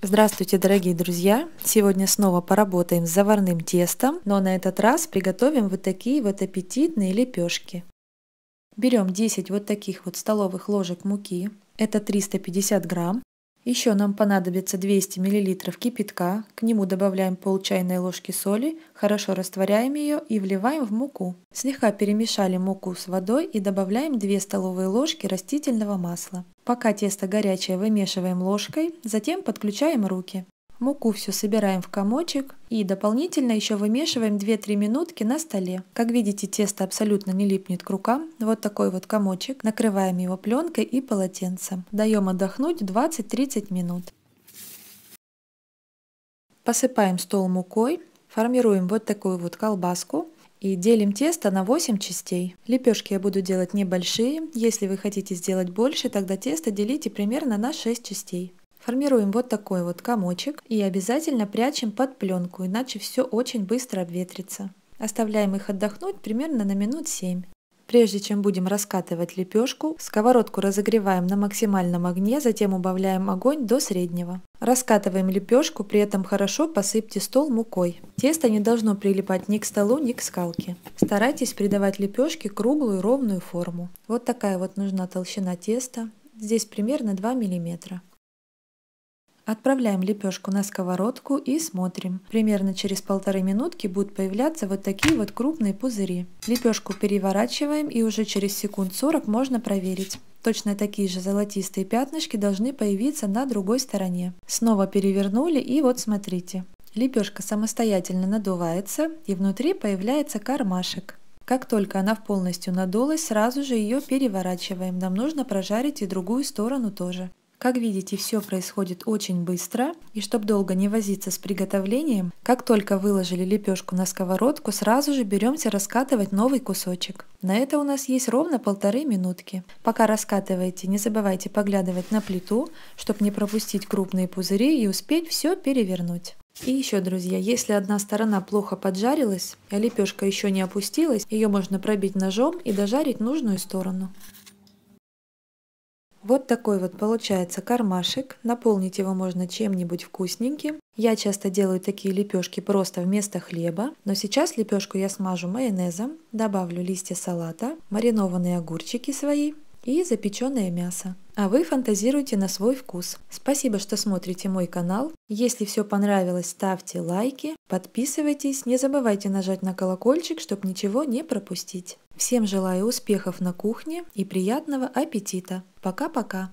Здравствуйте, дорогие друзья! Сегодня снова поработаем с заварным тестом, но на этот раз приготовим вот такие вот аппетитные лепешки. Берем 10 вот таких вот столовых ложек муки, это 350 грамм. Еще нам понадобится 200 мл кипятка, к нему добавляем пол чайной ложки соли, хорошо растворяем ее и вливаем в муку. Слегка перемешали муку с водой и добавляем 2 столовые ложки растительного масла. Пока тесто горячее, вымешиваем ложкой, затем подключаем руки. Муку все собираем в комочек и дополнительно еще вымешиваем 2-3 минутки на столе. Как видите, тесто абсолютно не липнет к рукам. Вот такой вот комочек. Накрываем его пленкой и полотенцем. Даем отдохнуть 20-30 минут. Посыпаем стол мукой, формируем вот такую вот колбаску и делим тесто на 8 частей. Лепешки я буду делать небольшие, если вы хотите сделать больше, тогда тесто делите примерно на 6 частей. Формируем вот такой вот комочек и обязательно прячем под пленку, иначе все очень быстро обветрится. Оставляем их отдохнуть примерно на минут 7. Прежде чем будем раскатывать лепешку, сковородку разогреваем на максимальном огне, затем убавляем огонь до среднего. Раскатываем лепешку, при этом хорошо посыпьте стол мукой. Тесто не должно прилипать ни к столу, ни к скалке. Старайтесь придавать лепешке круглую ровную форму. Вот такая вот нужна толщина теста. Здесь примерно 2 миллиметра. Отправляем лепешку на сковородку и смотрим. Примерно через полторы минутки будут появляться вот такие вот крупные пузыри. Лепешку переворачиваем и уже через секунд 40 можно проверить. Точно такие же золотистые пятнышки должны появиться на другой стороне. Снова перевернули и вот смотрите. Лепешка самостоятельно надувается и внутри появляется кармашек. Как только она полностью надулась, сразу же ее переворачиваем. Нам нужно прожарить и другую сторону тоже. Как видите, все происходит очень быстро, и чтобы долго не возиться с приготовлением, как только выложили лепешку на сковородку, сразу же беремся раскатывать новый кусочек. На это у нас есть ровно полторы минутки. Пока раскатываете, не забывайте поглядывать на плиту, чтобы не пропустить крупные пузыри и успеть все перевернуть. И еще, друзья, если одна сторона плохо поджарилась, а лепешка еще не опустилась, ее можно пробить ножом и дожарить нужную сторону. Вот такой вот получается кармашек. Наполнить его можно чем-нибудь вкусненьким. Я часто делаю такие лепешки просто вместо хлеба. Но сейчас лепешку я смажу майонезом, добавлю листья салата, маринованные огурчики свои и запеченное мясо. А вы фантазируйте на свой вкус. Спасибо, что смотрите мой канал. Если все понравилось, ставьте лайки, подписывайтесь, не забывайте нажать на колокольчик, чтобы ничего не пропустить. Всем желаю успехов на кухне и приятного аппетита. Пока-пока.